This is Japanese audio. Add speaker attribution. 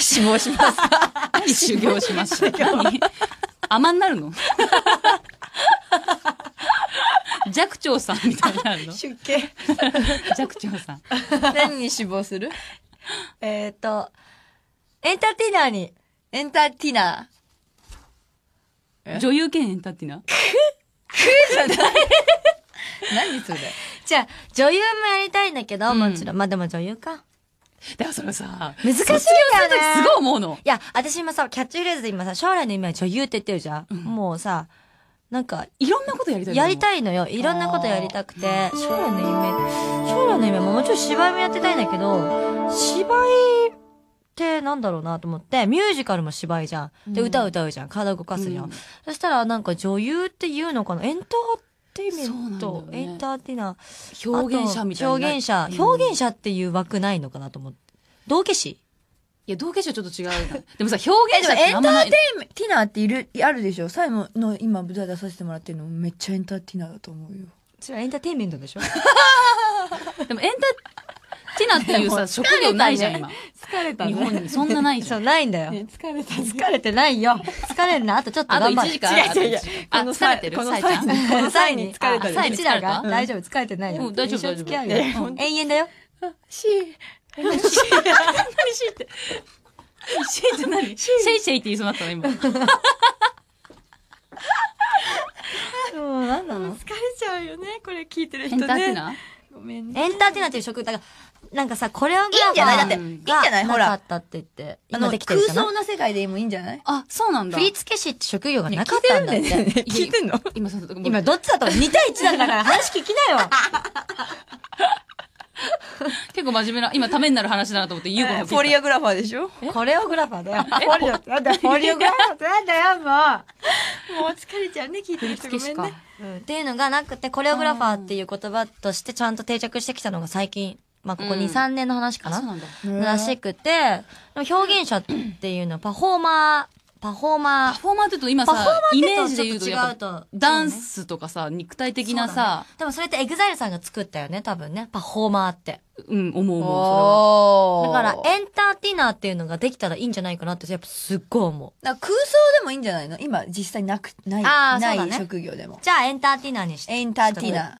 Speaker 1: 死亡しますか修行します。甘になるの寂聴 さんみたいなの出家。寂聴さん。何に死亡するえっと、エンターテイナーに、エンターテイナー。女優兼エンターテイナーく、くじゃない何それ じゃあ、女優もやりたいんだけど、もちろん。まあでも女優か。だからそれさ、難しいよね。すごい思うの。いや、私今さ、キャッチフレーズで今さ、将来の夢は女優って言ってるじゃん。うん、もうさ、なんか、いろんなことやりたいやりたいのよ。いろんなことやりたくて、将来の夢、将来の夢ももちろん芝居もやってたいんだけど、芝居ってなんだろうなと思って、ミュージカルも芝居じゃん。で、歌歌うじゃん。体動かすじゃん。うん、そしたらなんか女優って言うのかなエンターテイメント、ね、エンターテイナー表現者みたいな表現者、表現者っていう枠ないのかなと思って道化師いや、道化師はちょっと違う。でもさ、表現者エンターテイナーっている、あるでしょサイモンの今舞台出させてもらってるのめっちゃエンターテイナーだと思うよ。それはエンターテイメントでしょ でもエンターティナーっていうさ、職業ないじゃん、今。疲れたね。日本にそんなないじゃん。そう、ないんだよ。ね、疲れた、ね、疲れてないよ。疲れるな。あとちょっと頑張って。あと1時間。違う違う違う。あ、疲れてる。このサイちゃん。このサイに疲れた。サイ、うちらが大丈夫、疲れてないよ。うん、大丈夫。一緒付き合うよ。永遠だよ。あ、シー。何シーって。シーって何シェイシェイって言いそうだったの、今。も う何なの疲れちゃうよね、これ聞いてる人ね。エンターテイナーごめんね。エンターテイナーっていう職、だから、なんかさ、これはグラファーじゃないだって、いいんじゃないほら。なかったって言って。あの、空想な世界でもいいんじゃないあ、そうなんだ。振付師って職業がなかったんだって。聞いてんの今、そ今どっちだと ?2 対1だから話聞きなよ。結構真面目な、今ためになる話だなと思って、言うこが。フォリオグラファーでしょコレオグラファーだよ。フォリオ、なんだ、フォリオグラファーってなん だよ、もう。もう疲れちゃうね、聞いてる人ごめんね。っていうのがなくて、コレオグラファーっていう言葉としてちゃんと定着してきたのが最近。まあ、ここ2、うん3年の話かそうななんだ。らしくて、表現者っていうのは パフォーマー、パフォーマー。パフォーマーって言うと今パフォーマさー、イメージで言うとっと違うとダンスとかさ、肉体的なさ、でもそれってエグザイルさんが作ったよね、多分ね。パフォーマーって。うん、思う思う、だから、エンターティナーっていうのができたらいいんじゃないかなって、やっぱすっごい思う。だから空想でもいいんじゃないの今実際なくないあなそういね職業でもじゃあ、エンターティナーにして。エンターティナー